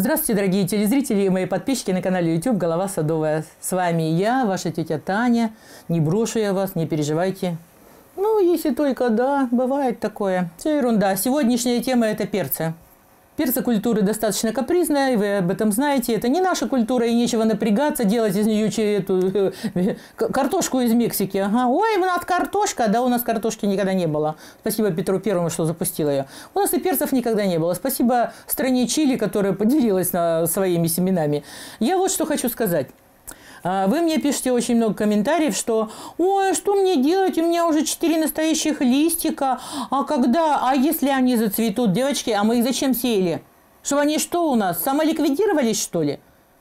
Здравствуйте, дорогие телезрители и мои подписчики на канале YouTube «Голова садовая». С вами я, ваша тетя Таня. Не брошу я вас, не переживайте. Ну, если только, да, бывает такое. Все ерунда. Сегодняшняя тема – это перцы культуры достаточно капризная, и вы об этом знаете. Это не наша культура, и нечего напрягаться, делать из нее эту картошку из Мексики. Ага. Ой, у нас картошка, да у нас картошки никогда не было. Спасибо Петру Первому, что запустил ее. У нас и перцев никогда не было. Спасибо стране Чили, которая поделилась э, своими семенами. Я вот что хочу сказать. А вы мне пишете очень много комментариев, что «Ой, а что мне делать? У меня уже 4 настоящих листика. А когда? А если они зацветут, девочки? А мы их зачем сеяли? Чтобы они что у нас, самоликвидировались, что ли?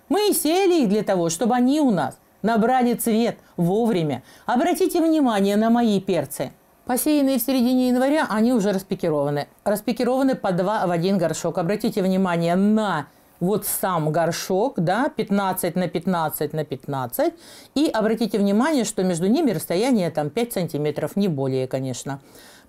Мы и сеяли их для того, чтобы они у нас набрали цвет вовремя. Обратите внимание на мои перцы». Посеянные в середине января, они уже распикированы. Распикированы по два в один горшок. Обратите внимание на вот сам горшок, да, 15 на 15 на 15. И обратите внимание, что между ними расстояние там 5 сантиметров, не более, конечно.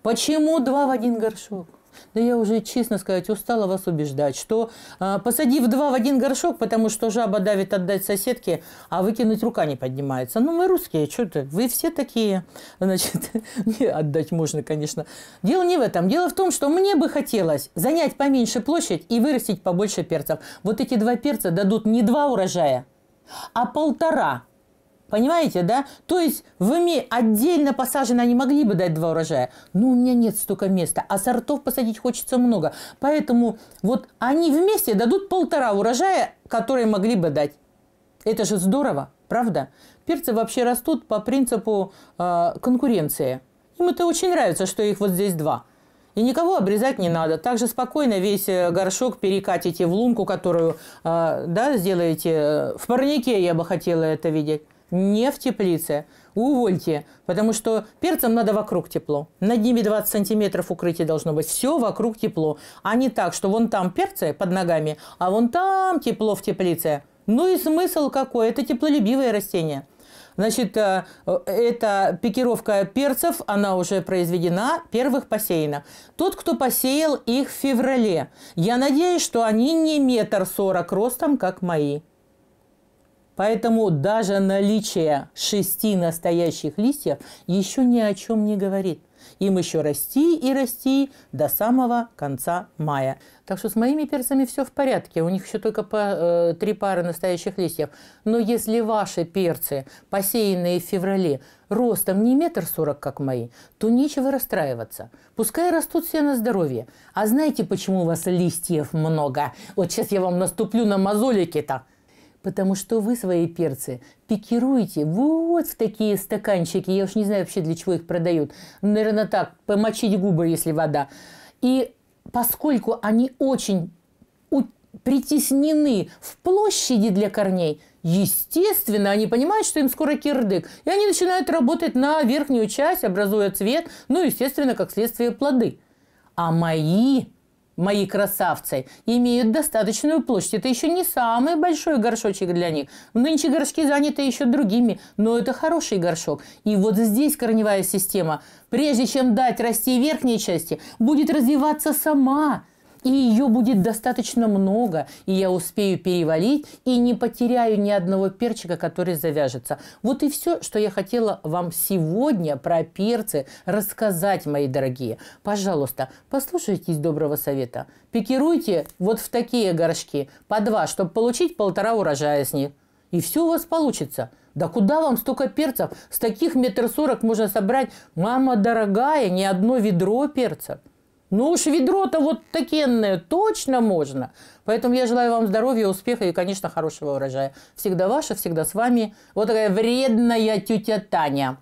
Почему два в один горшок? Да я уже, честно сказать, устала вас убеждать, что э, посадив два в один горшок, потому что жаба давит отдать соседке, а выкинуть рука не поднимается. Ну, мы русские, что-то, вы все такие. Значит, не отдать можно, конечно. Дело не в этом. Дело в том, что мне бы хотелось занять поменьше площадь и вырастить побольше перцев. Вот эти два перца дадут не два урожая, а полтора Понимаете, да? То есть в уме отдельно посажены они могли бы дать два урожая, но у меня нет столько места, а сортов посадить хочется много. Поэтому вот они вместе дадут полтора урожая, которые могли бы дать. Это же здорово, правда? Перцы вообще растут по принципу э, конкуренции. Им это очень нравится, что их вот здесь два. И никого обрезать не надо. Также спокойно весь э, горшок перекатите в лунку, которую э, да, сделаете. Э, в парнике я бы хотела это видеть не в теплице. Увольте, потому что перцам надо вокруг тепло. Над ними 20 сантиметров укрытия должно быть. Все вокруг тепло. А не так, что вон там перцы под ногами, а вон там тепло в теплице. Ну и смысл какой? Это теплолюбивое растение. Значит, э, э, эта пикировка перцев, она уже произведена, первых посеяна. Тот, кто посеял их в феврале, я надеюсь, что они не метр сорок ростом, как мои. Поэтому даже наличие шести настоящих листьев еще ни о чем не говорит. Им еще расти и расти до самого конца мая. Так что с моими перцами все в порядке. У них еще только по э, три пары настоящих листьев. Но если ваши перцы, посеянные в феврале, ростом не метр сорок, как мои, то нечего расстраиваться. Пускай растут все на здоровье. А знаете, почему у вас листьев много? Вот сейчас я вам наступлю на мозолики-то потому что вы свои перцы пикируете вот в такие стаканчики. Я уж не знаю вообще, для чего их продают. Наверное, так, помочить губы, если вода. И поскольку они очень притеснены в площади для корней, естественно, они понимают, что им скоро кирдык. И они начинают работать на верхнюю часть, образуя цвет, ну, естественно, как следствие плоды. А мои мои красавцы, имеют достаточную площадь. Это еще не самый большой горшочек для них. Нынче горшки заняты еще другими, но это хороший горшок. И вот здесь корневая система, прежде чем дать расти верхней части, будет развиваться сама и ее будет достаточно много, и я успею перевалить, и не потеряю ни одного перчика, который завяжется. Вот и все, что я хотела вам сегодня про перцы рассказать, мои дорогие. Пожалуйста, послушайтесь доброго совета. Пикируйте вот в такие горшки, по два, чтобы получить полтора урожая с них. И все у вас получится. Да куда вам столько перцев? С таких метр сорок можно собрать, мама дорогая, не одно ведро перцев. Ну уж ведро-то вот такенное точно можно. Поэтому я желаю вам здоровья, успеха и, конечно, хорошего урожая. Всегда ваша, всегда с вами. Вот такая вредная тетя Таня.